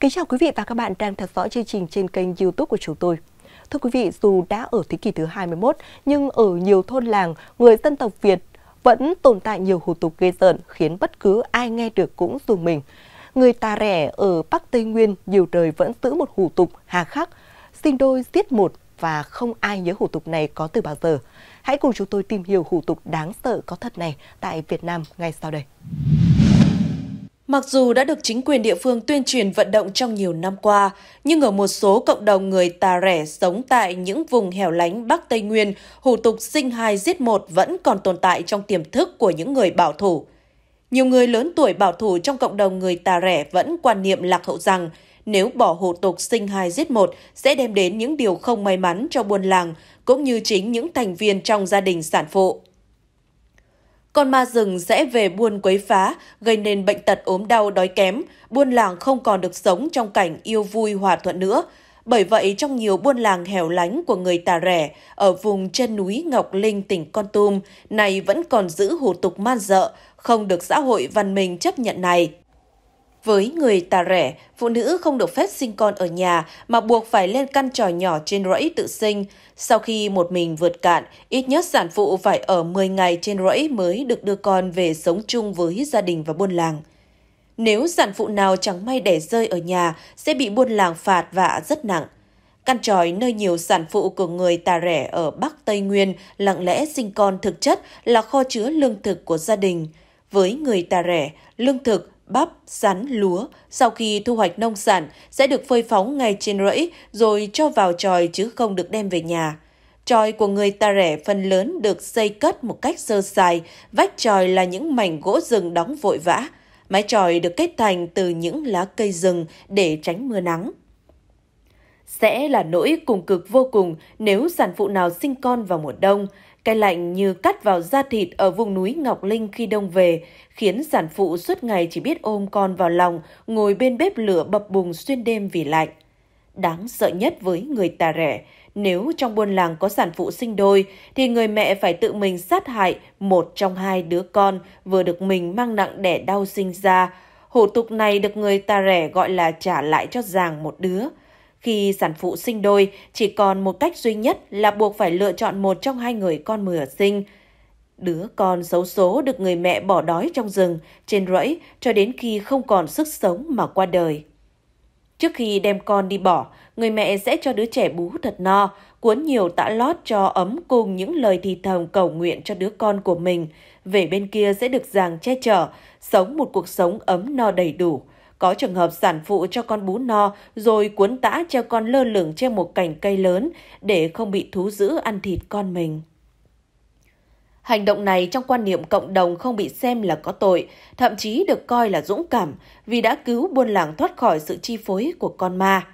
Kính chào quý vị và các bạn đang theo dõi chương trình trên kênh YouTube của chúng tôi. Thưa quý vị, dù đã ở thế kỷ thứ 21, nhưng ở nhiều thôn làng, người dân tộc Việt vẫn tồn tại nhiều hủ tục ghê rợn khiến bất cứ ai nghe được cũng dùng mình. Người ta rẻ ở Bắc Tây Nguyên nhiều đời vẫn giữ một hủ tục hà khắc, sinh đôi giết một và không ai nhớ hủ tục này có từ bao giờ. Hãy cùng chúng tôi tìm hiểu hủ tục đáng sợ có thật này tại Việt Nam ngay sau đây. Mặc dù đã được chính quyền địa phương tuyên truyền vận động trong nhiều năm qua, nhưng ở một số cộng đồng người tà rẻ sống tại những vùng hẻo lánh Bắc Tây Nguyên, hủ tục sinh hai giết một vẫn còn tồn tại trong tiềm thức của những người bảo thủ. Nhiều người lớn tuổi bảo thủ trong cộng đồng người tà rẻ vẫn quan niệm lạc hậu rằng nếu bỏ hủ tục sinh hai giết một sẽ đem đến những điều không may mắn cho buôn làng cũng như chính những thành viên trong gia đình sản phụ. Con ma rừng sẽ về buôn quấy phá, gây nên bệnh tật ốm đau đói kém, buôn làng không còn được sống trong cảnh yêu vui hòa thuận nữa. Bởi vậy, trong nhiều buôn làng hẻo lánh của người Tà Rẻ ở vùng chân núi Ngọc Linh, tỉnh Con Tum, này vẫn còn giữ hủ tục man dợ, không được xã hội văn minh chấp nhận này. Với người tà rẻ, phụ nữ không được phép sinh con ở nhà mà buộc phải lên căn tròi nhỏ trên rẫy tự sinh. Sau khi một mình vượt cạn, ít nhất sản phụ phải ở 10 ngày trên rẫy mới được đưa con về sống chung với gia đình và buôn làng. Nếu sản phụ nào chẳng may đẻ rơi ở nhà sẽ bị buôn làng phạt vạ rất nặng. Căn tròi nơi nhiều sản phụ của người tà rẻ ở Bắc Tây Nguyên lặng lẽ sinh con thực chất là kho chứa lương thực của gia đình. Với người tà rẻ, lương thực bắp, sắn, lúa sau khi thu hoạch nông sản sẽ được phơi phóng ngay trên rẫy rồi cho vào tròi chứ không được đem về nhà. Tròi của người ta rẻ phần lớn được xây cất một cách sơ sài, vách tròi là những mảnh gỗ rừng đóng vội vã. Mái tròi được kết thành từ những lá cây rừng để tránh mưa nắng. Sẽ là nỗi cùng cực vô cùng nếu sản phụ nào sinh con vào mùa đông – cái lạnh như cắt vào da thịt ở vùng núi Ngọc Linh khi đông về, khiến sản phụ suốt ngày chỉ biết ôm con vào lòng, ngồi bên bếp lửa bập bùng xuyên đêm vì lạnh. Đáng sợ nhất với người tà rẻ, nếu trong buôn làng có sản phụ sinh đôi, thì người mẹ phải tự mình sát hại một trong hai đứa con vừa được mình mang nặng đẻ đau sinh ra. Hủ tục này được người tà rẻ gọi là trả lại cho giàng một đứa – khi sản phụ sinh đôi, chỉ còn một cách duy nhất là buộc phải lựa chọn một trong hai người con mửa sinh. Đứa con xấu số được người mẹ bỏ đói trong rừng, trên rẫy cho đến khi không còn sức sống mà qua đời. Trước khi đem con đi bỏ, người mẹ sẽ cho đứa trẻ bú thật no, cuốn nhiều tã lót cho ấm cùng những lời thì thầm cầu nguyện cho đứa con của mình. Về bên kia sẽ được giàng che chở, sống một cuộc sống ấm no đầy đủ. Có trường hợp sản phụ cho con bú no rồi cuốn tã treo con lơ lửng trên một cành cây lớn để không bị thú dữ ăn thịt con mình. Hành động này trong quan niệm cộng đồng không bị xem là có tội, thậm chí được coi là dũng cảm vì đã cứu buôn làng thoát khỏi sự chi phối của con ma.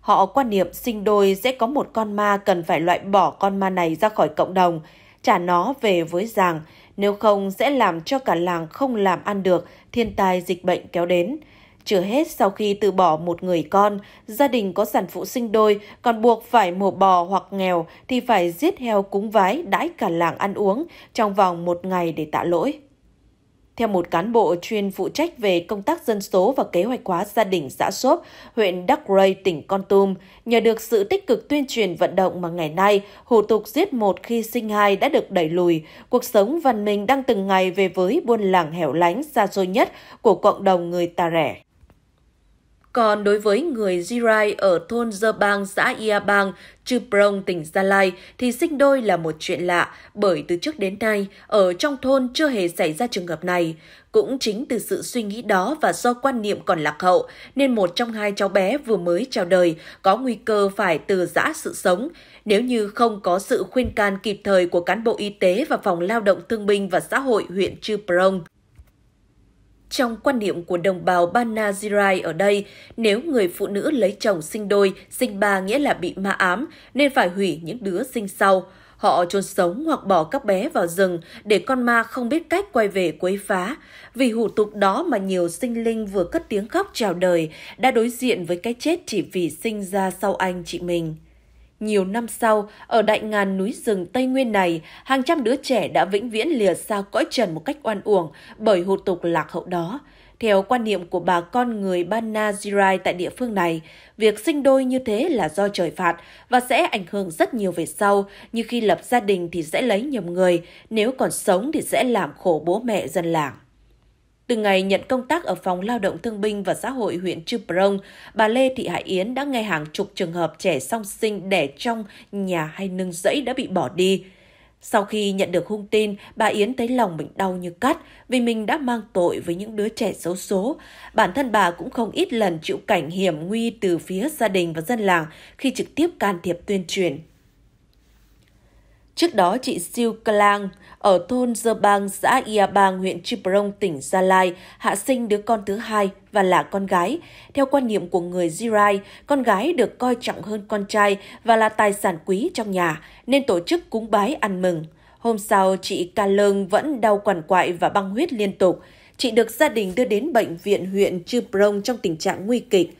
Họ quan niệm sinh đôi sẽ có một con ma cần phải loại bỏ con ma này ra khỏi cộng đồng, trả nó về với giàng, nếu không sẽ làm cho cả làng không làm ăn được, thiên tai dịch bệnh kéo đến. Chưa hết sau khi từ bỏ một người con, gia đình có sản phụ sinh đôi còn buộc phải mổ bò hoặc nghèo thì phải giết heo cúng vái đãi cả làng ăn uống trong vòng một ngày để tạ lỗi. Theo một cán bộ chuyên phụ trách về công tác dân số và kế hoạch hóa gia đình xã Sốp, huyện Đắc Rây, tỉnh Con Tum, nhờ được sự tích cực tuyên truyền vận động mà ngày nay, hủ tục giết một khi sinh hai đã được đẩy lùi, cuộc sống văn minh đang từng ngày về với buôn làng hẻo lánh xa xôi nhất của cộng đồng người ta rẻ. Còn đối với người Jirai ở thôn Dơ Bang, xã Ia Bang, Chư Prong, tỉnh Gia Lai thì sinh đôi là một chuyện lạ bởi từ trước đến nay ở trong thôn chưa hề xảy ra trường hợp này. Cũng chính từ sự suy nghĩ đó và do quan niệm còn lạc hậu nên một trong hai cháu bé vừa mới chào đời có nguy cơ phải từ giã sự sống nếu như không có sự khuyên can kịp thời của cán bộ y tế và phòng lao động thương binh và xã hội huyện Chư Prong. Trong quan niệm của đồng bào Bana Girai ở đây, nếu người phụ nữ lấy chồng sinh đôi, sinh ba nghĩa là bị ma ám, nên phải hủy những đứa sinh sau. Họ chôn sống hoặc bỏ các bé vào rừng để con ma không biết cách quay về quấy phá. Vì hủ tục đó mà nhiều sinh linh vừa cất tiếng khóc chào đời, đã đối diện với cái chết chỉ vì sinh ra sau anh chị mình. Nhiều năm sau, ở đại ngàn núi rừng Tây Nguyên này, hàng trăm đứa trẻ đã vĩnh viễn lìa xa cõi trần một cách oan uổng bởi hủ tục lạc hậu đó. Theo quan niệm của bà con người Banna Jirai tại địa phương này, việc sinh đôi như thế là do trời phạt và sẽ ảnh hưởng rất nhiều về sau, như khi lập gia đình thì sẽ lấy nhầm người, nếu còn sống thì sẽ làm khổ bố mẹ dân làng. Từ ngày nhận công tác ở phòng lao động thương binh và xã hội huyện Chư Prong, bà Lê Thị Hải Yến đã nghe hàng chục trường hợp trẻ song sinh đẻ trong nhà hay nương rẫy đã bị bỏ đi. Sau khi nhận được hung tin, bà Yến thấy lòng mình đau như cắt vì mình đã mang tội với những đứa trẻ xấu số. Bản thân bà cũng không ít lần chịu cảnh hiểm nguy từ phía gia đình và dân làng khi trực tiếp can thiệp tuyên truyền Trước đó, chị Siêu Clang ở thôn Dơ Bang, xã Ia Bang, huyện Chiprong, tỉnh Gia Lai, hạ sinh đứa con thứ hai và là con gái. Theo quan niệm của người Zirai, con gái được coi trọng hơn con trai và là tài sản quý trong nhà, nên tổ chức cúng bái ăn mừng. Hôm sau, chị Ca Lương vẫn đau quằn quại và băng huyết liên tục. Chị được gia đình đưa đến bệnh viện huyện Chư Prong trong tình trạng nguy kịch.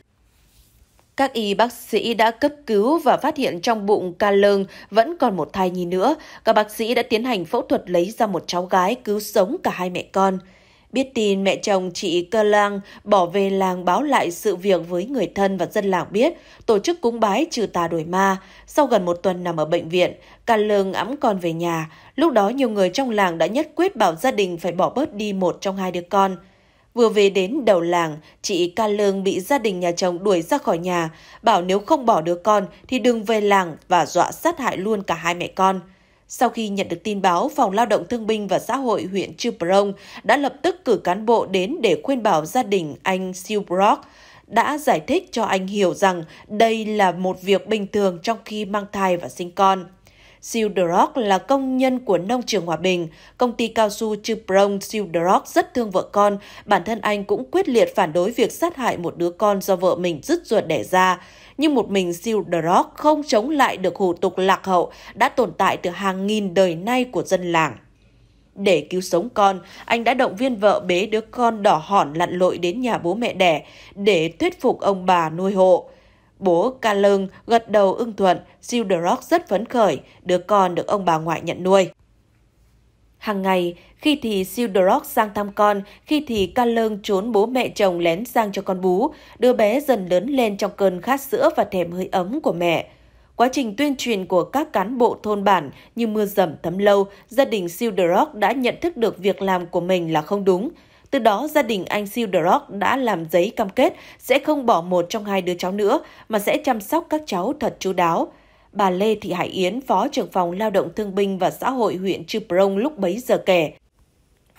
Các y bác sĩ đã cấp cứu và phát hiện trong bụng ca lương vẫn còn một thai nhi nữa. Các bác sĩ đã tiến hành phẫu thuật lấy ra một cháu gái cứu sống cả hai mẹ con. Biết tin mẹ chồng chị Cơ Lang bỏ về làng báo lại sự việc với người thân và dân làng biết, tổ chức cúng bái trừ tà đuổi ma. Sau gần một tuần nằm ở bệnh viện, Ca Lương ẵm con về nhà. Lúc đó nhiều người trong làng đã nhất quyết bảo gia đình phải bỏ bớt đi một trong hai đứa con. Vừa về đến đầu làng, chị Ca Lương bị gia đình nhà chồng đuổi ra khỏi nhà, bảo nếu không bỏ đứa con thì đừng về làng và dọa sát hại luôn cả hai mẹ con. Sau khi nhận được tin báo, Phòng Lao động Thương binh và Xã hội huyện Chư Prong đã lập tức cử cán bộ đến để khuyên bảo gia đình anh Siêu Brock đã giải thích cho anh hiểu rằng đây là một việc bình thường trong khi mang thai và sinh con. Sildrock là công nhân của nông trường Hòa Bình. Công ty cao su Chuprong Sildrock rất thương vợ con. Bản thân anh cũng quyết liệt phản đối việc sát hại một đứa con do vợ mình dứt ruột đẻ ra. Nhưng một mình Sildrock không chống lại được hủ tục lạc hậu đã tồn tại từ hàng nghìn đời nay của dân làng. Để cứu sống con, anh đã động viên vợ bế đứa con đỏ hỏn lặn lội đến nhà bố mẹ đẻ để thuyết phục ông bà nuôi hộ. Bố Ca Lương gật đầu ưng thuận, Jill The Rock rất phấn khởi, đứa con được ông bà ngoại nhận nuôi. Hàng ngày, khi thì Sildorok sang thăm con, khi thì ca lơn trốn bố mẹ chồng lén sang cho con bú, đứa bé dần lớn lên trong cơn khát sữa và thèm hơi ấm của mẹ. Quá trình tuyên truyền của các cán bộ thôn bản như mưa dầm thấm lâu, gia đình Sildorok đã nhận thức được việc làm của mình là không đúng. Từ đó, gia đình anh Siêu The Rock đã làm giấy cam kết sẽ không bỏ một trong hai đứa cháu nữa mà sẽ chăm sóc các cháu thật chú đáo. Bà Lê Thị Hải Yến, Phó trưởng phòng Lao động Thương binh và Xã hội huyện Chư Prong lúc bấy giờ kể.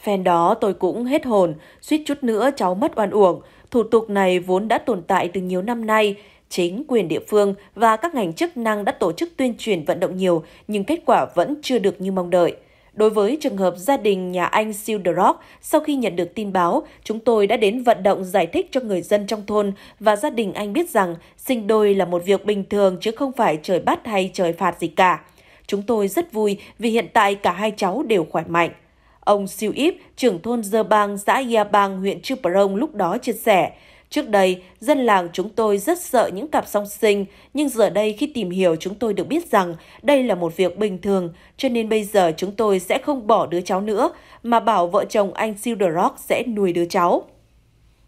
Phen đó tôi cũng hết hồn, suýt chút nữa cháu mất oan uổng. Thủ tục này vốn đã tồn tại từ nhiều năm nay, chính quyền địa phương và các ngành chức năng đã tổ chức tuyên truyền vận động nhiều nhưng kết quả vẫn chưa được như mong đợi. Đối với trường hợp gia đình nhà anh Sildorok sau khi nhận được tin báo, chúng tôi đã đến vận động giải thích cho người dân trong thôn và gia đình anh biết rằng sinh đôi là một việc bình thường chứ không phải trời bắt hay trời phạt gì cả. Chúng tôi rất vui vì hiện tại cả hai cháu đều khỏe mạnh. Ông Siêu Íp, trưởng thôn Dơ Bang, xã Ia Bang, huyện Chư Prong lúc đó chia sẻ, Trước đây, dân làng chúng tôi rất sợ những cặp song sinh, nhưng giờ đây khi tìm hiểu chúng tôi được biết rằng đây là một việc bình thường, cho nên bây giờ chúng tôi sẽ không bỏ đứa cháu nữa, mà bảo vợ chồng anh Siêu The Rock sẽ nuôi đứa cháu.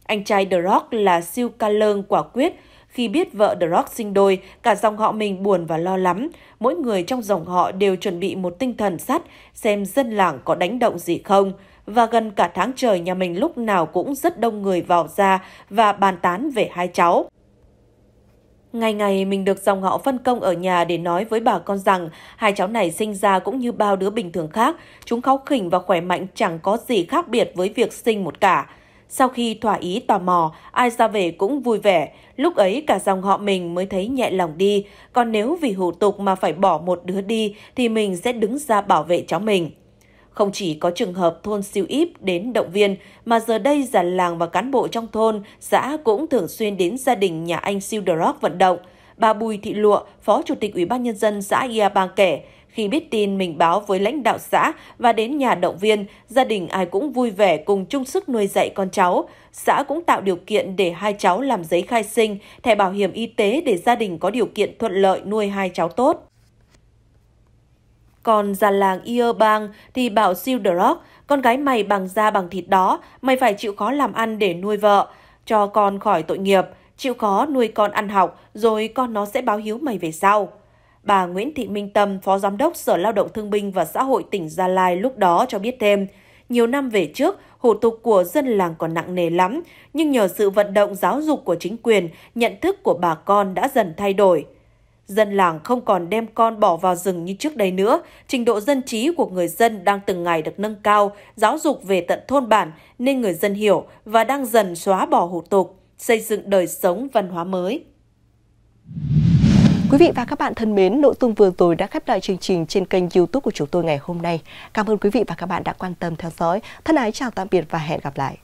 Anh trai The Rock là Siêu Ca Lơn quả quyết, khi biết vợ The Rock sinh đôi, cả dòng họ mình buồn và lo lắm. Mỗi người trong dòng họ đều chuẩn bị một tinh thần sắt, xem dân làng có đánh động gì không và gần cả tháng trời nhà mình lúc nào cũng rất đông người vào ra và bàn tán về hai cháu. Ngày ngày mình được dòng họ phân công ở nhà để nói với bà con rằng hai cháu này sinh ra cũng như bao đứa bình thường khác, chúng cáu khỉnh và khỏe mạnh chẳng có gì khác biệt với việc sinh một cả. Sau khi thỏa ý tò mò, ai ra về cũng vui vẻ, lúc ấy cả dòng họ mình mới thấy nhẹ lòng đi, còn nếu vì hủ tục mà phải bỏ một đứa đi thì mình sẽ đứng ra bảo vệ cháu mình. Không chỉ có trường hợp thôn siêu íp đến động viên, mà giờ đây già làng và cán bộ trong thôn, xã cũng thường xuyên đến gia đình nhà anh siêu Rock vận động. Bà Bùi Thị Lụa, Phó Chủ tịch Ủy ban Nhân dân xã Ia Bang kể, khi biết tin mình báo với lãnh đạo xã và đến nhà động viên, gia đình ai cũng vui vẻ cùng chung sức nuôi dạy con cháu. Xã cũng tạo điều kiện để hai cháu làm giấy khai sinh, thẻ bảo hiểm y tế để gia đình có điều kiện thuận lợi nuôi hai cháu tốt. Còn già làng Ia Bang thì bảo Siêu Rock, con gái mày bằng da bằng thịt đó, mày phải chịu khó làm ăn để nuôi vợ, cho con khỏi tội nghiệp, chịu khó nuôi con ăn học rồi con nó sẽ báo hiếu mày về sau. Bà Nguyễn Thị Minh Tâm, Phó Giám đốc Sở Lao động Thương binh và Xã hội tỉnh Gia Lai lúc đó cho biết thêm, nhiều năm về trước, hủ tục của dân làng còn nặng nề lắm, nhưng nhờ sự vận động giáo dục của chính quyền, nhận thức của bà con đã dần thay đổi. Dân làng không còn đem con bỏ vào rừng như trước đây nữa, trình độ dân trí của người dân đang từng ngày được nâng cao, giáo dục về tận thôn bản nên người dân hiểu và đang dần xóa bỏ hủ tục, xây dựng đời sống văn hóa mới. Quý vị và các bạn thân mến, nội dung vừa rồi đã khép lại chương trình trên kênh youtube của chúng tôi ngày hôm nay. Cảm ơn quý vị và các bạn đã quan tâm theo dõi. Thân ái chào tạm biệt và hẹn gặp lại.